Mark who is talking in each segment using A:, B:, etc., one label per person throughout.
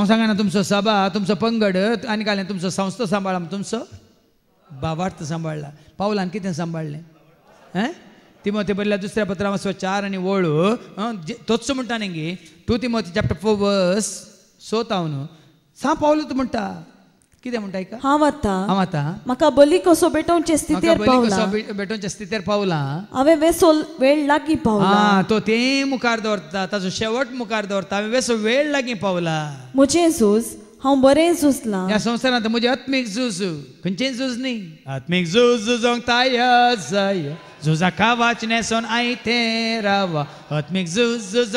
A: हांव सांगना तुमचो सभा तुमचो पंगड आनी घालें तुमचो संस्था सांबाळा तुमचो भावार्थ सांभाळला पावलान कितें सांबाळलें हैं तिमोती बरयल्या दुसऱ्या पत्रां वचो चार आनी ओळ तोच म्हणटा न्ही गे टू चॅप्टर फो वर्स
B: सोत न्हू सा पावलो तूं म्हणटा कितें म्हणटाय का हांव आतां हांव आतां म्हाका बली कसो बेटोवचे स्थितीर पावला
A: बेटोवचे स्थितीर पावला
B: हांवें वेसो वेळ लागी पावला हां
A: तो ते मुखार दवरता ताजो शेवट मुखार दवरता हांवें वेसो वेळ लागी पावला
B: म्हजें सूज हांव बरें झुजलां ह्या संवसारांत
A: म्हजे आत्मीक झूज खंयचें झूज न्ही आत्मीक झूज झुजोंक जाय वाचने सोन आई रावा हत्मिक झुझ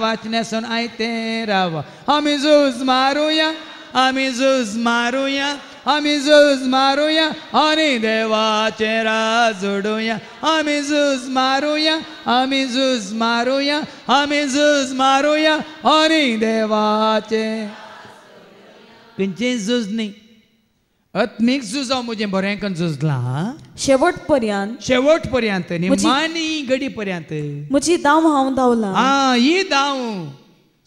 A: वाचने सोन आई थे रवा आम्ही झुज मारूया आम्ही झुज मारूया आम्ही झुज मारूया आणि देवाचे रा आम्ही झुज मारूया आम्ही झुज मारूया आम्ही झुज मारूया आणि देवाचे देवचे झुजनी आत्मिक झुजाव म्हजे बरेंकन झुजलां
B: शेवट पर्यंत
A: शेवट पर्यंत न्ही गडी पर्यंत
B: म्हजी धांव हांव धांवलां आं ही धांव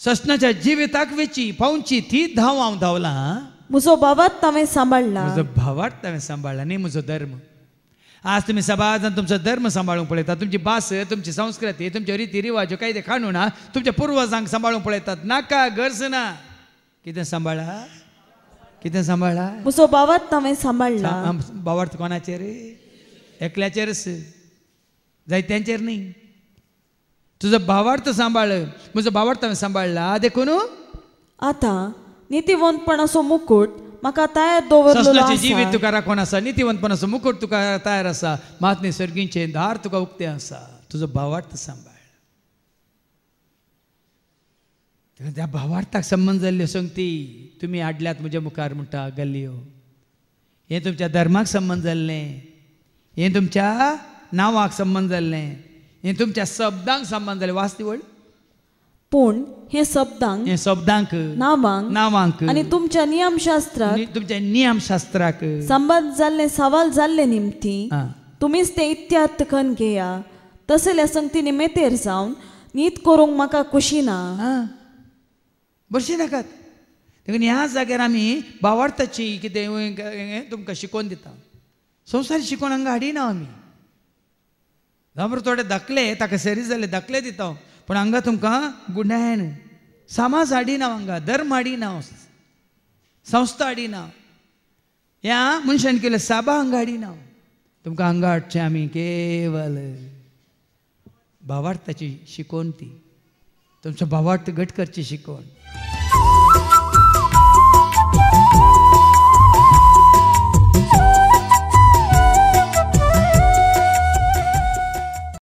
A: सस्नाच्या जिविताक वेची पावची ती धांव हांव धांवलां
B: म्हजो बाबत तमे सांबाळला
A: म्हजो भावात तमे सांबाळला न्ही म्हजो धर्म आज तुम्ही समाजान तुमचो धर्म सांबाळूंक पळयतात तुमची भास तुमची संस्कृती तुमच्यो रिती रिवाजो कायदे ना तुमच्या पुर्वजांक सांबाळूंक पळयतात नाका गरज ना कितें सांभाळा कितें सांबाळ्ळा म्हजो
B: बावार्थ हांवें सांबाळला
A: बावार्थ कोणाचेर एकल्याचेरच जायत्यांचेर न्ही तुजो भावार्थ सांबाळ म्हजो भावार्थ हांवें
B: सांबाळला देखून आतां असो मुकूट म्हाका तयार दवरलो जिवीत
A: तुका राखून आसा असो मुकूट तुका तयार आसा मात निसर्गींचे दार तुका उक्तें आसा तुजो भावार्थ सांबाळ त्या भावार्थाक संबंद जाल्ल्यो संगती तुम्ही आडल्यात म्हज्या मुखार म्हणटा गल्लियो हें तुमच्या धर्माक संबंद जाल्लें हें तुमच्या नांवाक संबंद जाल्लें हें तुमच्या शब्दांक संबंद जाल्लें वास्तवळ
B: पूण हे शब्दांक हे शब्दांक नावांक नावांक आनी तुमच्या नियमशास्त्राक तुमच्या नियमशास्त्राक संबंद जाल्ले सवाल जाल्ले निमती तुमीच ते इत्यात कन घेया तसल्या संगती निमेतेर जावन नीत करूंक म्हाका खुशी ना
A: बरशी नाकात देखून ह्या जाग्यार आमी बावार्थाची कितें हें तुमकां शिकोवन दिता संवसार शिकोवन हांगा हाडिना आमी जाबर थोडे धाकले ताका सेरी जाले धाकले दिता पूण हांगा तुमकां गुन्यान समाज हाडिना हांगा धर्म हाडिना संस्था हाडिना ह्या मनशान केलें साबा हांगा हाडिना तुमकां हांगा हाडचें आमी केवल भावार्थाची शिकोवन ती तुमचो भावार्थ घट करची शिकोवन